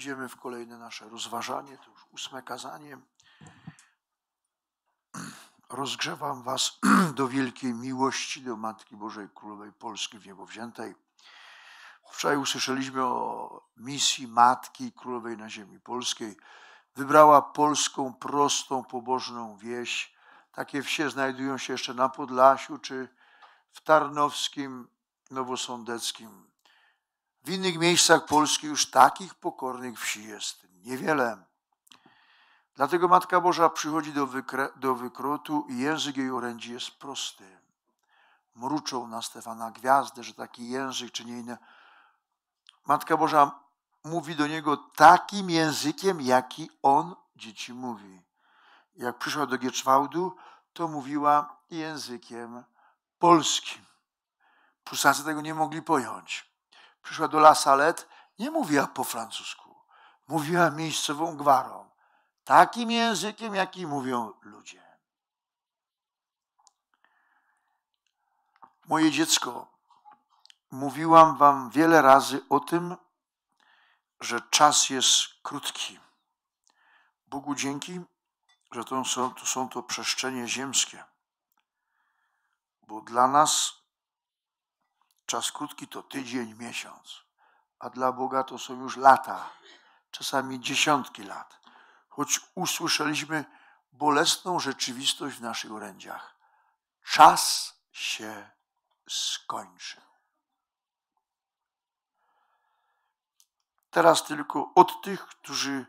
Idziemy w kolejne nasze rozważanie, to już ósme kazanie. Rozgrzewam Was do wielkiej miłości do Matki Bożej Królowej Polski w Niebo Wziętej. Wczoraj usłyszeliśmy o misji Matki Królowej na ziemi polskiej. Wybrała polską, prostą, pobożną wieś. Takie wsie znajdują się jeszcze na Podlasiu czy w Tarnowskim, Nowosądeckim. W innych miejscach Polski już takich pokornych wsi jest niewiele. Dlatego Matka Boża przychodzi do, wykre, do wykrotu i język jej orędzi jest prosty. Mruczą na Stefana gwiazdę, że taki język czy nie inny. Matka Boża mówi do niego takim językiem, jaki on dzieci mówi. Jak przyszła do Gieczwałdu, to mówiła językiem polskim. Prusacy tego nie mogli pojąć przyszła do La Salette, nie mówiła po francusku. Mówiła miejscową gwarą. Takim językiem, jaki mówią ludzie. Moje dziecko, mówiłam wam wiele razy o tym, że czas jest krótki. Bogu dzięki, że to są, to są to przestrzenie ziemskie, bo dla nas Czas krótki to tydzień, miesiąc, a dla Boga to są już lata, czasami dziesiątki lat. Choć usłyszeliśmy bolesną rzeczywistość w naszych orędziach. Czas się skończy. Teraz tylko od tych, którzy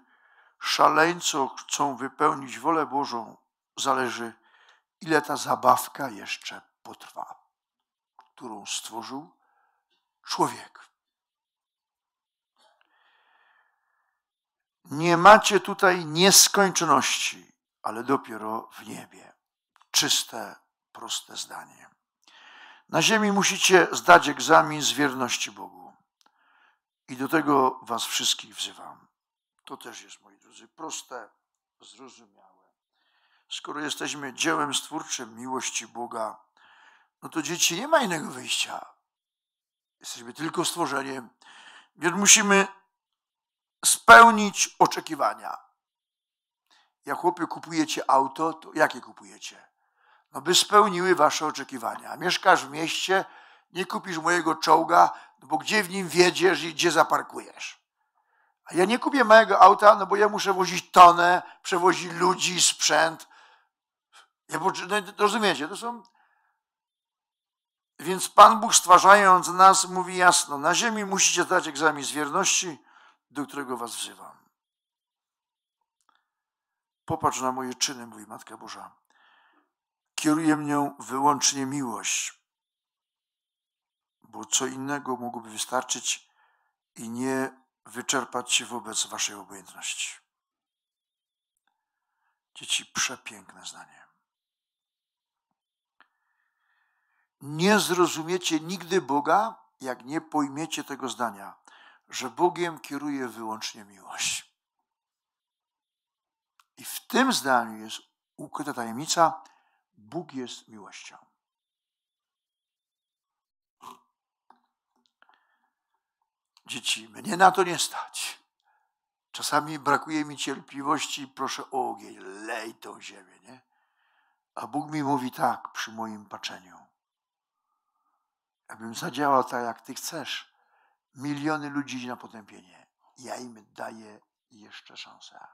szaleńco chcą wypełnić wolę Bożą, zależy, ile ta zabawka jeszcze potrwa którą stworzył człowiek. Nie macie tutaj nieskończoności, ale dopiero w niebie. Czyste, proste zdanie. Na ziemi musicie zdać egzamin z wierności Bogu. I do tego Was wszystkich wzywam. To też jest, moi drodzy, proste, zrozumiałe. Skoro jesteśmy dziełem stwórczym miłości Boga, no to dzieci nie ma innego wyjścia. Jesteśmy tylko stworzeniem, więc musimy spełnić oczekiwania. Jak chłopie kupujecie auto, to jakie kupujecie? No by spełniły wasze oczekiwania. Mieszkasz w mieście, nie kupisz mojego czołga, no bo gdzie w nim wiedziesz i gdzie zaparkujesz? A ja nie kupię mojego auta, no bo ja muszę wozić tonę, przewozić ludzi, sprzęt. Ja, no, rozumiecie, to są więc Pan Bóg stwarzając nas mówi jasno, na ziemi musicie dać egzamin z wierności, do którego was wzywam. Popatrz na moje czyny, mówi Matka Boża. Kieruje mnie wyłącznie miłość, bo co innego mogłoby wystarczyć i nie wyczerpać się wobec waszej obojętności. Dzieci, przepiękne zdanie. Nie zrozumiecie nigdy Boga, jak nie pojmiecie tego zdania, że Bogiem kieruje wyłącznie miłość. I w tym zdaniu jest ukryta tajemnica: Bóg jest miłością. Dzieci, mnie na to nie stać. Czasami brakuje mi cierpliwości proszę o ogień, lej tą ziemię, nie? A Bóg mi mówi tak przy moim paczeniu. Abym zadziałał tak, jak Ty chcesz. Miliony ludzi idzie na potępienie. Ja im daję jeszcze szansę.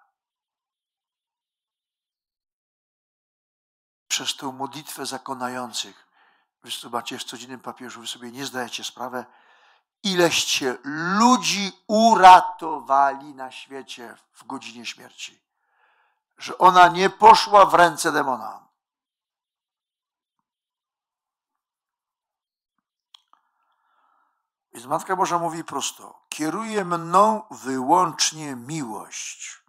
Przez tą modlitwę zakonających, wy zobaczcie w codziennym papieżu, wy sobie nie zdajecie sprawy, ileście ludzi uratowali na świecie w godzinie śmierci. Że ona nie poszła w ręce demona. Więc Matka Boża mówi prosto: kieruje mną wyłącznie miłość.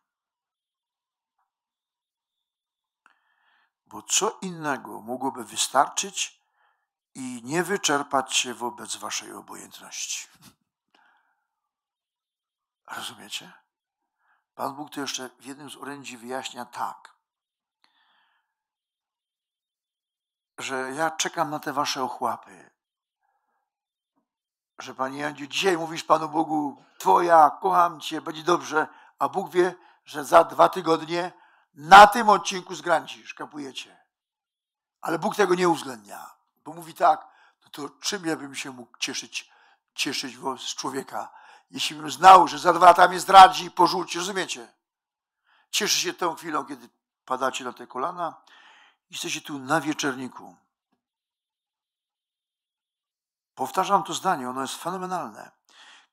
Bo co innego mogłoby wystarczyć i nie wyczerpać się wobec waszej obojętności. Rozumiecie? Pan Bóg to jeszcze w jednym z orędzi wyjaśnia tak, że ja czekam na te wasze ochłapy, że Panie Jędziu, dzisiaj mówisz Panu Bogu, Twoja, kocham Cię, będzie dobrze, a Bóg wie, że za dwa tygodnie na tym odcinku zgrancisz, kapujecie. Ale Bóg tego nie uwzględnia, bo mówi tak, no to czym ja bym się mógł cieszyć, cieszyć z człowieka, jeśli bym znał, że za dwa lata mnie zdradzi, porzuci, rozumiecie? Cieszy się tą chwilą, kiedy padacie na te kolana i jesteście tu na wieczerniku. Powtarzam to zdanie, ono jest fenomenalne.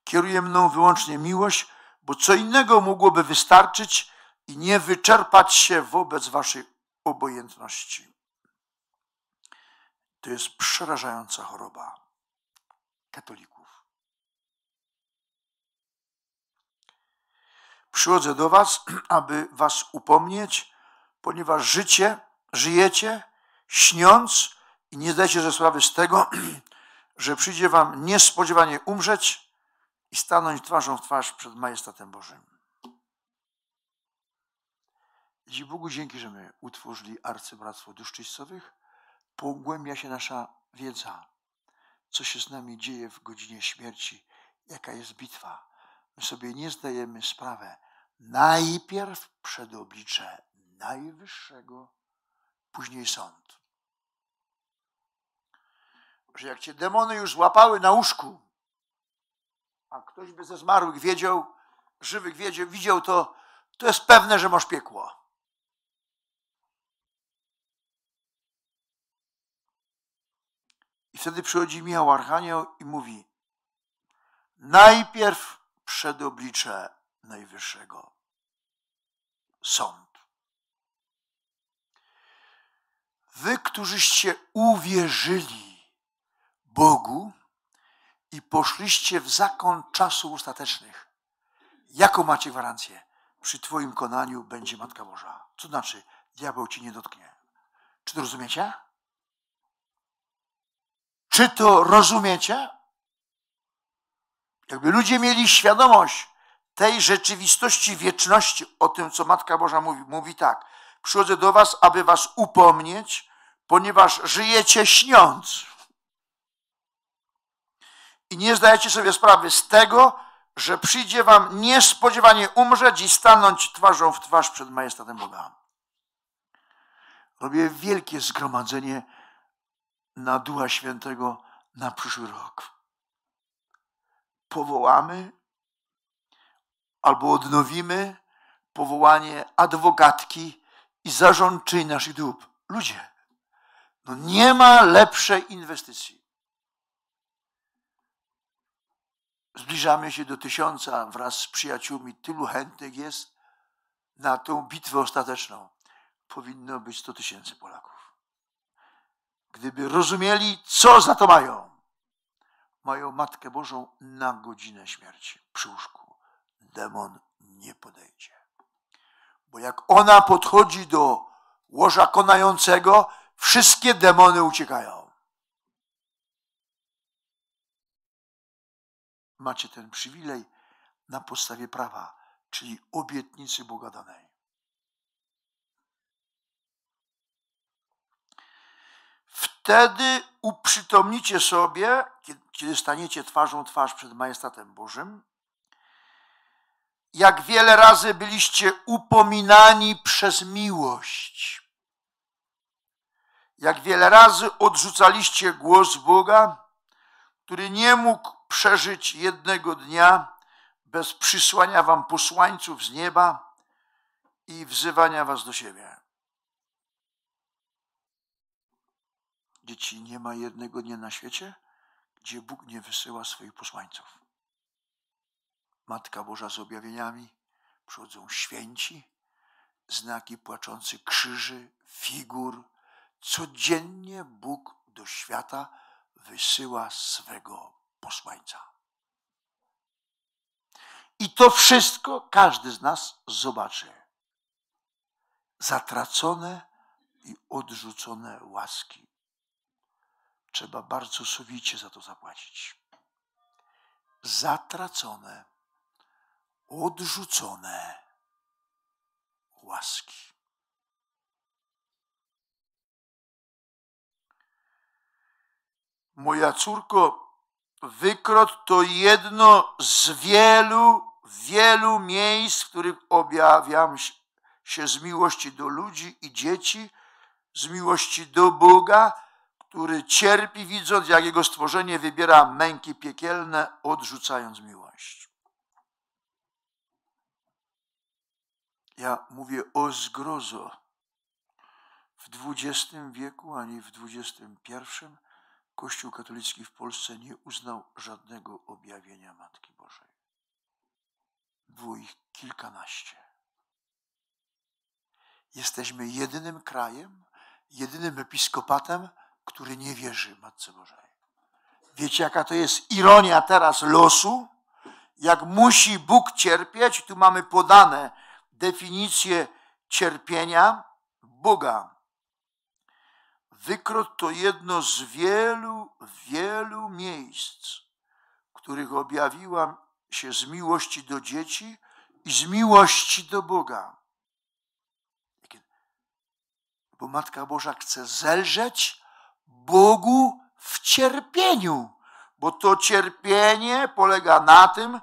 Kieruje mną wyłącznie miłość, bo co innego mogłoby wystarczyć i nie wyczerpać się wobec waszej obojętności. To jest przerażająca choroba katolików. Przychodzę do was, aby was upomnieć, ponieważ życie, żyjecie, śniąc i nie zdajecie sobie sprawy z tego, że przyjdzie wam niespodziewanie umrzeć i stanąć twarzą w twarz przed majestatem Bożym. Dziś Bogu dzięki, że my utworzyli arcybractwo dusz pogłębia się nasza wiedza, co się z nami dzieje w godzinie śmierci, jaka jest bitwa. My sobie nie zdajemy sprawy. Najpierw przed oblicze Najwyższego, później sąd że jak cię demony już złapały na łóżku, a ktoś by ze zmarłych wiedział, żywych wiedział, widział to, to jest pewne, że masz piekło. I wtedy przychodzi Michał Archanioł i mówi: Najpierw przed oblicze Najwyższego sąd. Wy, którzyście uwierzyli, Bogu i poszliście w zakon czasów ostatecznych. Jaką macie gwarancję? Przy Twoim konaniu będzie Matka Boża. Co znaczy, diabeł Ci nie dotknie. Czy to rozumiecie? Czy to rozumiecie? Jakby ludzie mieli świadomość tej rzeczywistości wieczności, o tym, co Matka Boża mówi, mówi tak. Przychodzę do Was, aby Was upomnieć, ponieważ żyjecie śniąc i nie zdajecie sobie sprawy z tego, że przyjdzie wam niespodziewanie umrzeć i stanąć twarzą w twarz przed majestatem Boga. Robię wielkie zgromadzenie na Ducha Świętego na przyszły rok. Powołamy albo odnowimy powołanie adwokatki i zarządczyni naszych dóbr. Ludzie, no nie ma lepszej inwestycji. Zbliżamy się do tysiąca wraz z przyjaciółmi. Tylu chętnych jest na tą bitwę ostateczną. Powinno być 100 tysięcy Polaków. Gdyby rozumieli, co za to mają. Mają Matkę Bożą na godzinę śmierci przy łóżku. Demon nie podejdzie. Bo jak ona podchodzi do łoża konającego, wszystkie demony uciekają. macie ten przywilej na podstawie prawa, czyli obietnicy Boga danej. Wtedy uprzytomnicie sobie, kiedy staniecie twarzą twarz przed majestatem Bożym, jak wiele razy byliście upominani przez miłość, jak wiele razy odrzucaliście głos Boga, który nie mógł przeżyć jednego dnia bez przysłania wam posłańców z nieba i wzywania was do siebie. Dzieci, nie ma jednego dnia na świecie, gdzie Bóg nie wysyła swoich posłańców. Matka Boża z objawieniami, przychodzą święci, znaki płaczący krzyży, figur. Codziennie Bóg do świata wysyła swego posłańca. I to wszystko każdy z nas zobaczy. Zatracone i odrzucone łaski. Trzeba bardzo sowicie za to zapłacić. Zatracone, odrzucone łaski. Moja córko, Wykrot to jedno z wielu, wielu miejsc, w których objawiam się z miłości do ludzi i dzieci, z miłości do Boga, który cierpi, widząc, jak jego stworzenie wybiera męki piekielne, odrzucając miłość. Ja mówię o zgrozo. W XX wieku ani w XXI Kościół katolicki w Polsce nie uznał żadnego objawienia Matki Bożej. Było ich kilkanaście. Jesteśmy jedynym krajem, jedynym episkopatem, który nie wierzy Matce Bożej. Wiecie, jaka to jest ironia teraz losu? Jak musi Bóg cierpieć, tu mamy podane definicję cierpienia Boga Wykrot to jedno z wielu, wielu miejsc, których objawiłam się z miłości do dzieci i z miłości do Boga. Bo Matka Boża chce zelżeć Bogu w cierpieniu, bo to cierpienie polega na tym,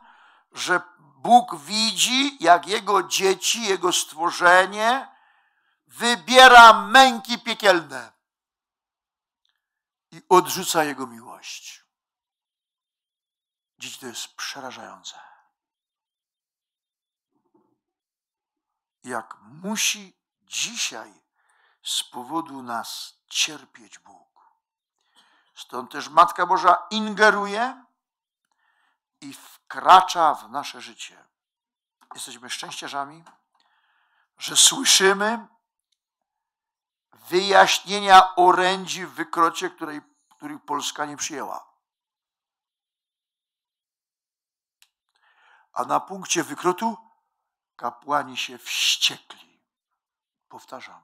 że Bóg widzi, jak Jego dzieci, Jego stworzenie wybiera męki piekielne i odrzuca Jego miłość. Dzieci to jest przerażające. Jak musi dzisiaj z powodu nas cierpieć Bóg. Stąd też Matka Boża ingeruje i wkracza w nasze życie. Jesteśmy szczęściarzami, że słyszymy wyjaśnienia orędzi w wykrocie, której, których Polska nie przyjęła. A na punkcie wykrotu kapłani się wściekli. Powtarzam,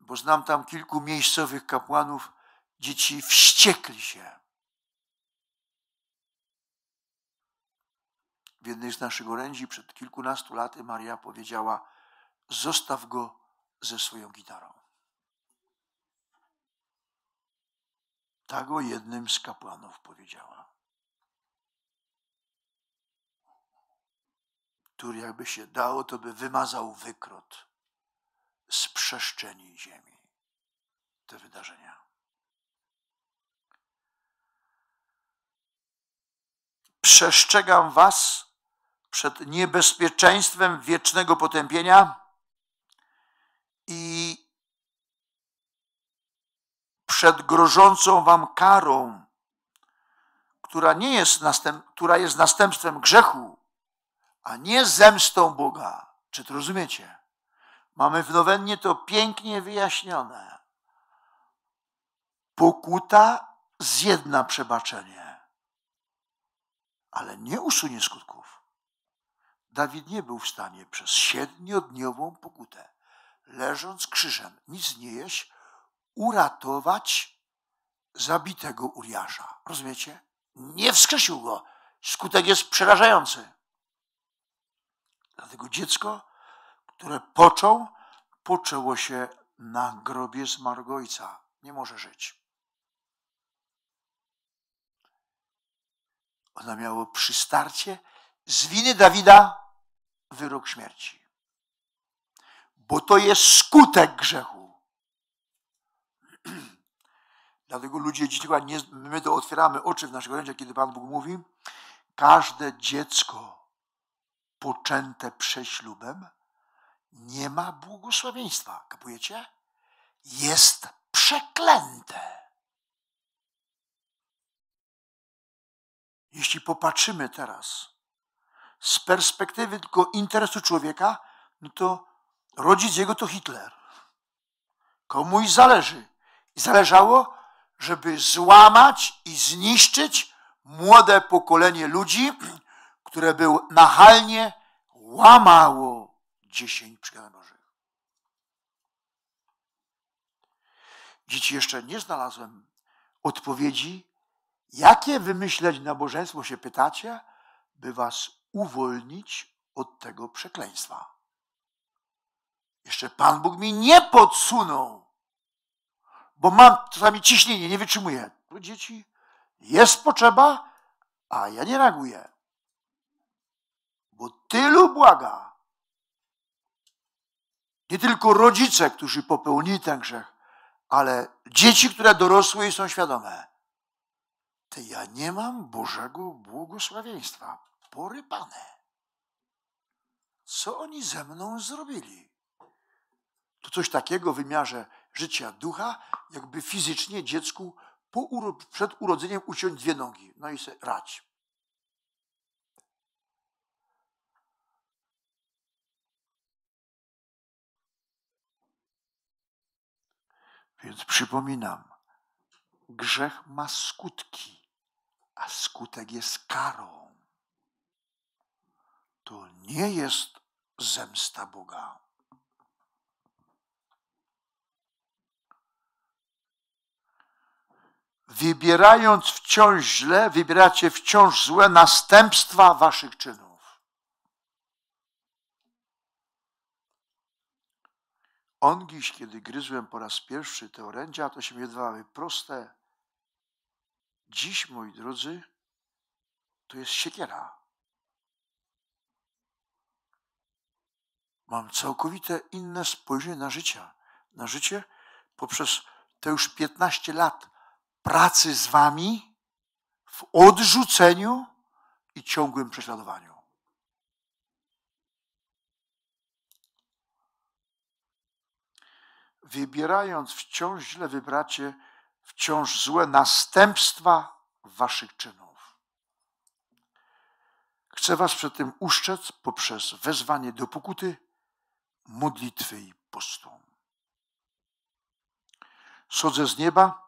bo znam tam kilku miejscowych kapłanów, dzieci wściekli się. W jednej z naszych orędzi przed kilkunastu laty Maria powiedziała: Zostaw go, ze swoją gitarą. Tak o jednym z kapłanów powiedziała. Który jakby się dało, to by wymazał wykrot z przestrzeni ziemi te wydarzenia. Przestrzegam was przed niebezpieczeństwem wiecznego potępienia i przed grożącą wam karą, która, nie jest następ, która jest następstwem grzechu, a nie zemstą Boga. Czy to rozumiecie? Mamy w nowennie to pięknie wyjaśnione. Pokuta zjedna przebaczenie, ale nie usunie skutków. Dawid nie był w stanie przez siedmiodniową pokutę leżąc krzyżem, nic nie jeść, uratować zabitego Uriasza. Rozumiecie? Nie wskrzesił go. Skutek jest przerażający. Dlatego dziecko, które począł, poczęło się na grobie zmarłego ojca. Nie może żyć. Ona miała przy starcie z winy Dawida wyrok śmierci bo to jest skutek grzechu. Dlatego ludzie dzisiaj nie, my to otwieramy oczy w naszych rękach, kiedy Pan Bóg mówi, każde dziecko poczęte prześlubem nie ma błogosławieństwa. Kapujecie? Jest przeklęte. Jeśli popatrzymy teraz z perspektywy tylko interesu człowieka, no to Rodzic jego to Hitler. Komuś zależy. I zależało, żeby złamać i zniszczyć młode pokolenie ludzi, które był nachalnie łamało dziesięć przykazań Bożych. Dziś jeszcze nie znalazłem odpowiedzi, jakie wymyśleć nabożeństwo się pytacie, by was uwolnić od tego przekleństwa. Jeszcze Pan Bóg mi nie podsunął, bo mam czasami ciśnienie, nie wytrzymuję. Tu dzieci jest potrzeba, a ja nie reaguję. Bo tylu błaga. Nie tylko rodzice, którzy popełnili ten grzech, ale dzieci, które dorosły i są świadome. Ty ja nie mam Bożego błogosławieństwa. Porypane. Co oni ze mną zrobili? to coś takiego w wymiarze życia ducha, jakby fizycznie dziecku przed urodzeniem uciąć dwie nogi, no i se rać. Więc przypominam, grzech ma skutki, a skutek jest karą. To nie jest zemsta Boga. wybierając wciąż źle, wybieracie wciąż złe następstwa waszych czynów. On dziś, kiedy gryzłem po raz pierwszy te orędzia, to się mi wydawały proste. Dziś, moi drodzy, to jest siekiera. Mam całkowite inne spojrzenie na życie. Na życie poprzez te już 15 lat pracy z wami, w odrzuceniu i ciągłym prześladowaniu. Wybierając wciąż źle, wybracie wciąż złe następstwa waszych czynów. Chcę was przed tym uszczec poprzez wezwanie do pokuty, modlitwy i postu. Sodzę z nieba,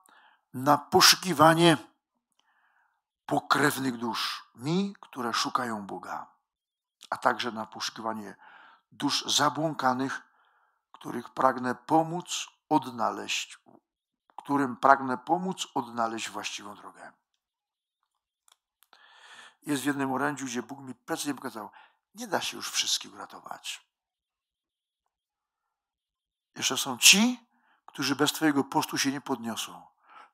na poszukiwanie pokrewnych dusz, mi, które szukają Boga, a także na poszukiwanie dusz zabłąkanych, których pragnę pomóc odnaleźć, którym pragnę pomóc odnaleźć właściwą drogę. Jest w jednym orędziu, gdzie Bóg mi precyzyjnie pokazał, nie da się już wszystkich uratować. Jeszcze są ci, którzy bez Twojego postu się nie podniosą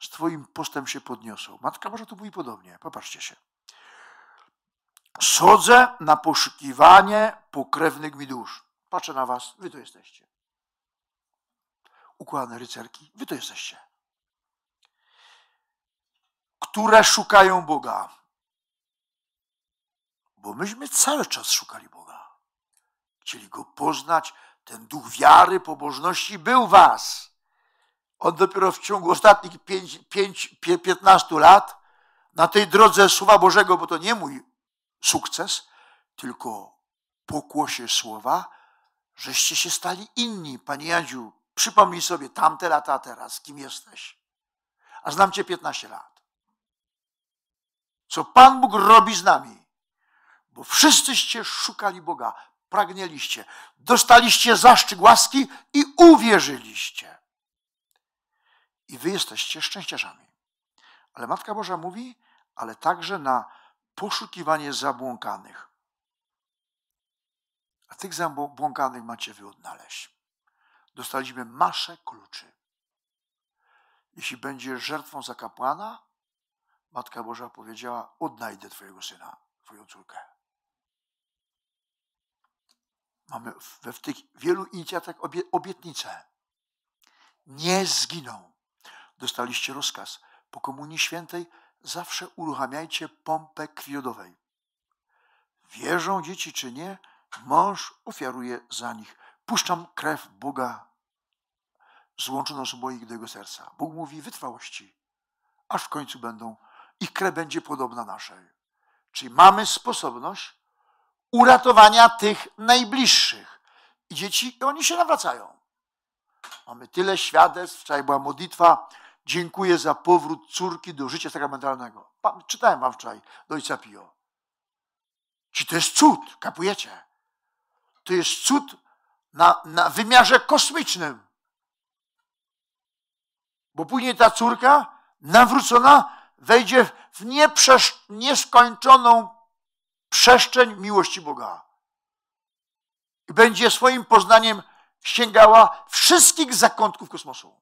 z Twoim postem się podniosą. Matka Boża tu mówi podobnie. Popatrzcie się. Sodzę na poszukiwanie pokrewnych mi dusz. Patrzę na Was, Wy to jesteście. Układane rycerki, Wy to jesteście. Które szukają Boga. Bo myśmy cały czas szukali Boga. Chcieli Go poznać. Ten duch wiary, pobożności był Was on dopiero w ciągu ostatnich 5, 5, 15 lat na tej drodze Słowa Bożego, bo to nie mój sukces, tylko pokłosie Słowa, żeście się stali inni. Panie Jadziu, przypomnij sobie tamte lata, teraz kim jesteś. A znam cię 15 lat. Co Pan Bóg robi z nami? Bo wszyscyście szukali Boga, pragnęliście, dostaliście zaszczyt łaski i uwierzyliście i wy jesteście szczęściarzami. Ale Matka Boża mówi, ale także na poszukiwanie zabłąkanych. A tych zabłąkanych macie wy odnaleźć. Dostaliśmy maszę kluczy. Jeśli będziesz żertwą za kapłana, Matka Boża powiedziała, odnajdę twojego syna, twoją córkę. Mamy we w tych wielu inicjatywach obietnicę. Nie zginą. Dostaliście rozkaz. Po Komunii Świętej zawsze uruchamiajcie pompę krwiodowej. Wierzą dzieci czy nie, mąż ofiaruje za nich. Puszczam krew Boga złączoną z mojego serca. Bóg mówi wytrwałości, aż w końcu będą, ich krew będzie podobna naszej. Czyli mamy sposobność uratowania tych najbliższych. I dzieci, oni się nawracają. Mamy tyle świadectw, wczoraj była modlitwa, Dziękuję za powrót córki do życia sakramentalnego. czytałem wam wczoraj do ojca Pio. Czy to jest cud, kapujecie? To jest cud na, na wymiarze kosmicznym. Bo później ta córka nawrócona wejdzie w nieskończoną przestrzeń miłości Boga. I będzie swoim poznaniem sięgała wszystkich zakątków kosmosu.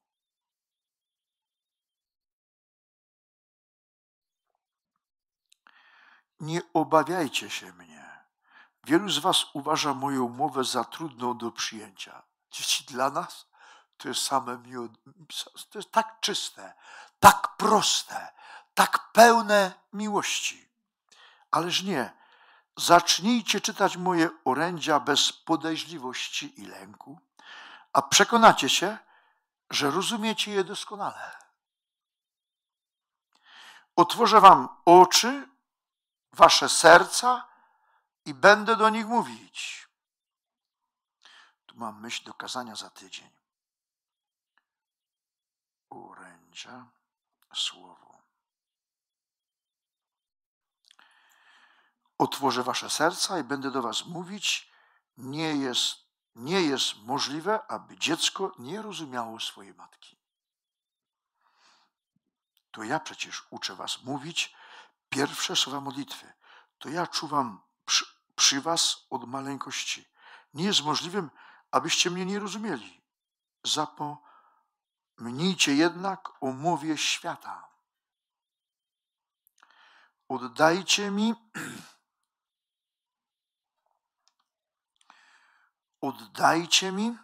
Nie obawiajcie się mnie. Wielu z Was uważa moją mowę za trudną do przyjęcia. Dzieci dla nas to jest same miód. To jest tak czyste, tak proste, tak pełne miłości. Ależ nie. Zacznijcie czytać moje orędzia bez podejrzliwości i lęku, a przekonacie się, że rozumiecie je doskonale. Otworzę wam oczy, wasze serca i będę do nich mówić. Tu mam myśl do kazania za tydzień. Urędzia słowo. Otworzę wasze serca i będę do was mówić. Nie jest, nie jest możliwe, aby dziecko nie rozumiało swojej matki. To ja przecież uczę was mówić, Pierwsze słowa modlitwy to ja czuwam przy, przy was od maleńkości. Nie jest możliwym, abyście mnie nie rozumieli. Zapomnijcie jednak o mowie świata. Oddajcie mi oddajcie mi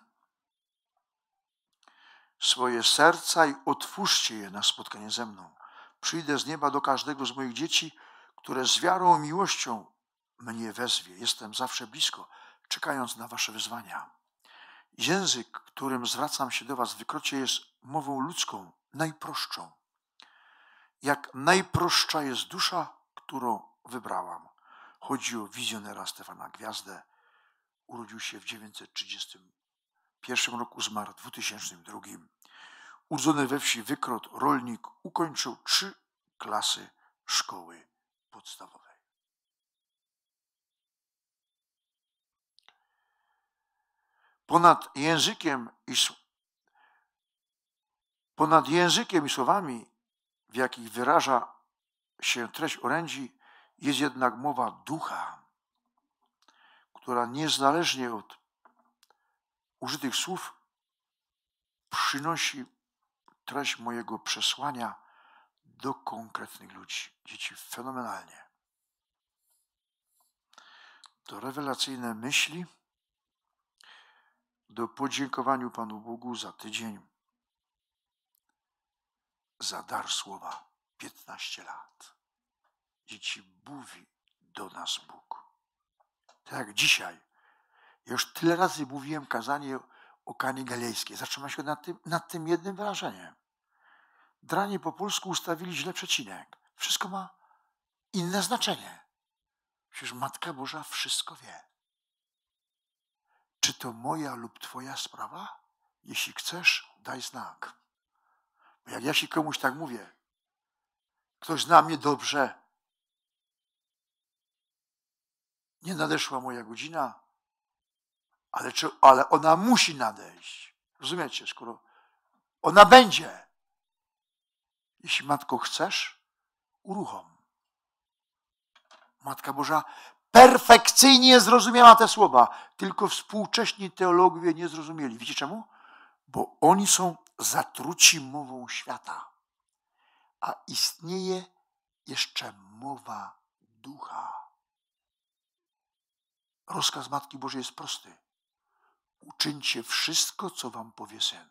swoje serca i otwórzcie je na spotkanie ze mną przyjdę z nieba do każdego z moich dzieci, które z wiarą i miłością mnie wezwie. Jestem zawsze blisko, czekając na wasze wyzwania. Język, którym zwracam się do was w wykrocie, jest mową ludzką, najprostszą. Jak najprostsza jest dusza, którą wybrałam. Chodzi o wizjonera Stefana Gwiazdę. Urodził się w 1931 roku, zmarł w 2002. Urodzony we wsi Wykrot rolnik ukończył trzy klasy szkoły podstawowej. Ponad językiem i, ponad językiem i słowami, w jakich wyraża się treść orędzi, jest jednak mowa ducha, która niezależnie od użytych słów przynosi treść mojego przesłania do konkretnych ludzi. Dzieci fenomenalnie. To rewelacyjne myśli do podziękowaniu Panu Bogu za tydzień, za dar słowa 15 lat. Dzieci mówi do nas Bóg. Tak jak dzisiaj. Ja już tyle razy mówiłem kazanie o Kanie Galejskiej. się nad tym, nad tym jednym wyrażeniem. Drani po polsku ustawili źle przecinek. Wszystko ma inne znaczenie. Przecież Matka Boża wszystko wie. Czy to moja lub Twoja sprawa? Jeśli chcesz, daj znak. Bo jak ja się komuś tak mówię, ktoś zna mnie dobrze. Nie nadeszła moja godzina, ale, czy, ale ona musi nadejść. Rozumiecie, skoro ona będzie. Jeśli matko chcesz, uruchom. Matka Boża perfekcyjnie zrozumiała te słowa, tylko współcześni teologowie nie zrozumieli. Widzicie czemu? Bo oni są zatruci mową świata, a istnieje jeszcze mowa ducha. Rozkaz Matki Bożej jest prosty uczyńcie wszystko, co wam powie sen.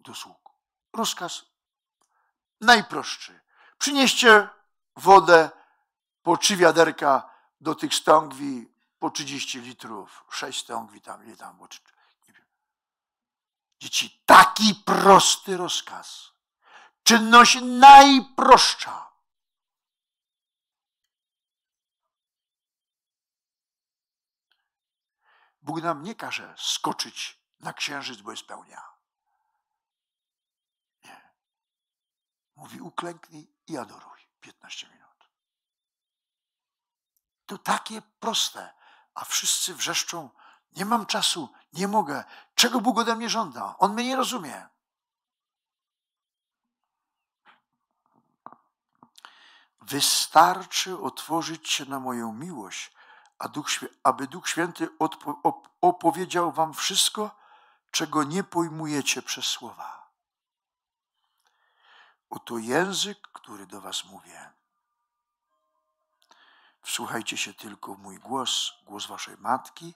Do sług. Rozkaz najprostszy. Przynieście wodę po trzy wiaderka do tych stągwi po 30 litrów, sześć stągwi tam, nie tam, bo, nie wiem. Dzieci, taki prosty rozkaz. Czynność najprostsza Bóg nam nie każe skoczyć na księżyc, bo jest pełnia. Nie. Mówi uklęknij i adoruj 15 minut. To takie proste, a wszyscy wrzeszczą, nie mam czasu, nie mogę. Czego Bóg ode mnie żąda? On mnie nie rozumie. Wystarczy otworzyć się na moją miłość, Duch, aby Duch Święty opowiedział wam wszystko, czego nie pojmujecie przez słowa. Oto język, który do was mówię. Wsłuchajcie się tylko w mój głos, głos waszej matki,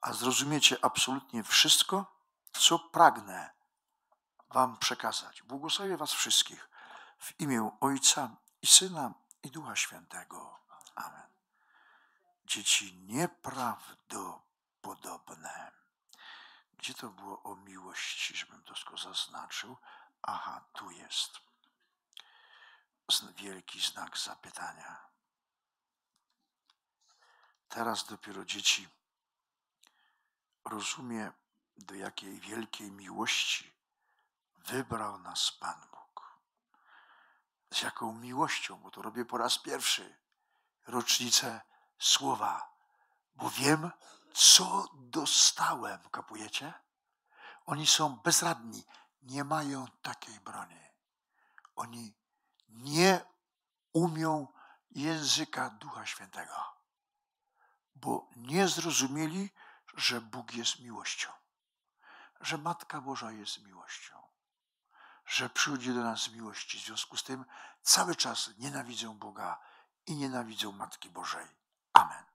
a zrozumiecie absolutnie wszystko, co pragnę wam przekazać. Błogosławię was wszystkich w imię Ojca i Syna i Ducha Świętego. Amen dzieci nieprawdopodobne. Gdzie to było o miłości, żebym to zaznaczył? Aha, tu jest. Wielki znak zapytania. Teraz dopiero dzieci rozumie, do jakiej wielkiej miłości wybrał nas Pan Bóg. Z jaką miłością, bo to robię po raz pierwszy, rocznicę słowa, bo wiem, co dostałem. Kapujecie? Oni są bezradni, nie mają takiej broni. Oni nie umią języka Ducha Świętego, bo nie zrozumieli, że Bóg jest miłością, że Matka Boża jest miłością, że przychodzi do nas miłości. W związku z tym cały czas nienawidzą Boga i nienawidzą Matki Bożej Amen.